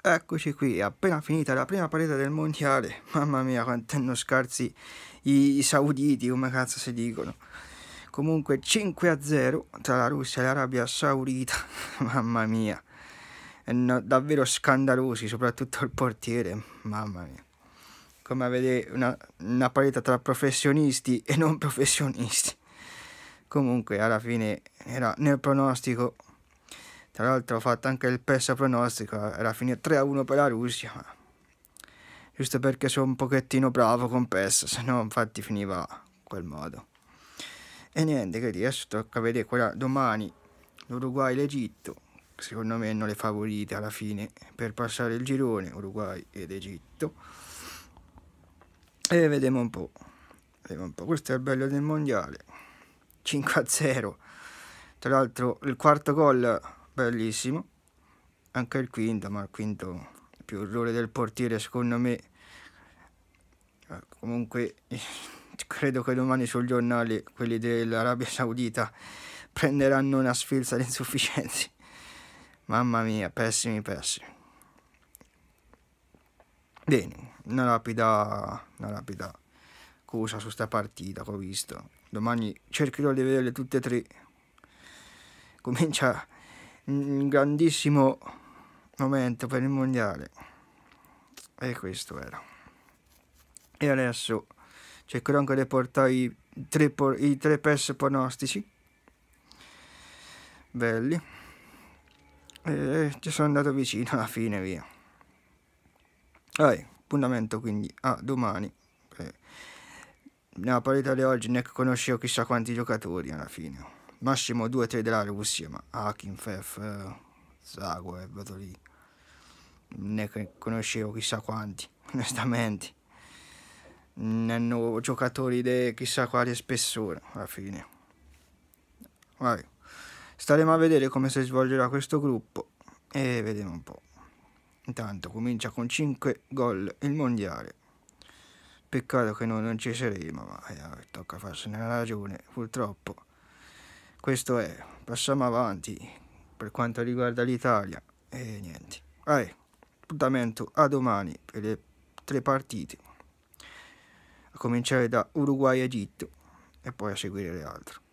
Eccoci qui, appena finita la prima partita del mondiale, mamma mia quanto hanno scarsi i, sauditi, come cazzo si dicono. Comunque 5 0 tra la Russia e l'Arabia Saudita, mamma mia, no, davvero scandalosi, soprattutto il portiere, mamma mia. Come vedete, una, una partita tra professionisti e non professionisti. Comunque alla fine era nel pronostico tra l'altro ho fatto anche il pessimo pronostico, era finito 3-1 per la Russia, giusto perché sono un pochettino bravo con peso, se no infatti finiva in quel modo. E niente, che adesso tocca vedere quella domani l'Uruguay e l'Egitto, secondo me hanno le favorite alla fine per passare il girone, Uruguay ed Egitto. E vediamo un po', vediamo un po', questo è il bello del mondiale, 5-0, tra l'altro il quarto gol bellissimo anche il quinto ma il quinto più errore del portiere secondo me eh, comunque credo che domani sul giornale quelli dell'Arabia Saudita prenderanno una sfilza di insufficienze mamma mia pessimi pessimi bene una rapida una rapida cosa su sta partita che ho visto domani cercherò di vederle tutte e tre comincia un grandissimo momento per il mondiale e questo era e adesso cercherò anche di portare i tre, por i tre PES pronostici belli e ci sono andato vicino alla fine via allora, appuntamento quindi a ah, domani nella partita di oggi ne conoscevo chissà quanti giocatori alla fine massimo 2-3 della Russia, ma Akinfev, eh, Zagoev, lì. ne conoscevo chissà quanti, onestamente. Ne hanno giocatori di chissà quale spessore, alla fine. Vai. Staremo a vedere come si svolgerà questo gruppo e vediamo un po'. Intanto comincia con 5 gol il mondiale. Peccato che noi non ci saremo, ma eh, tocca farsene la ragione, purtroppo questo è passiamo avanti per quanto riguarda l'Italia e eh, niente Vai, appuntamento a domani per le tre partite a cominciare da Uruguay-Egitto e poi a seguire le altre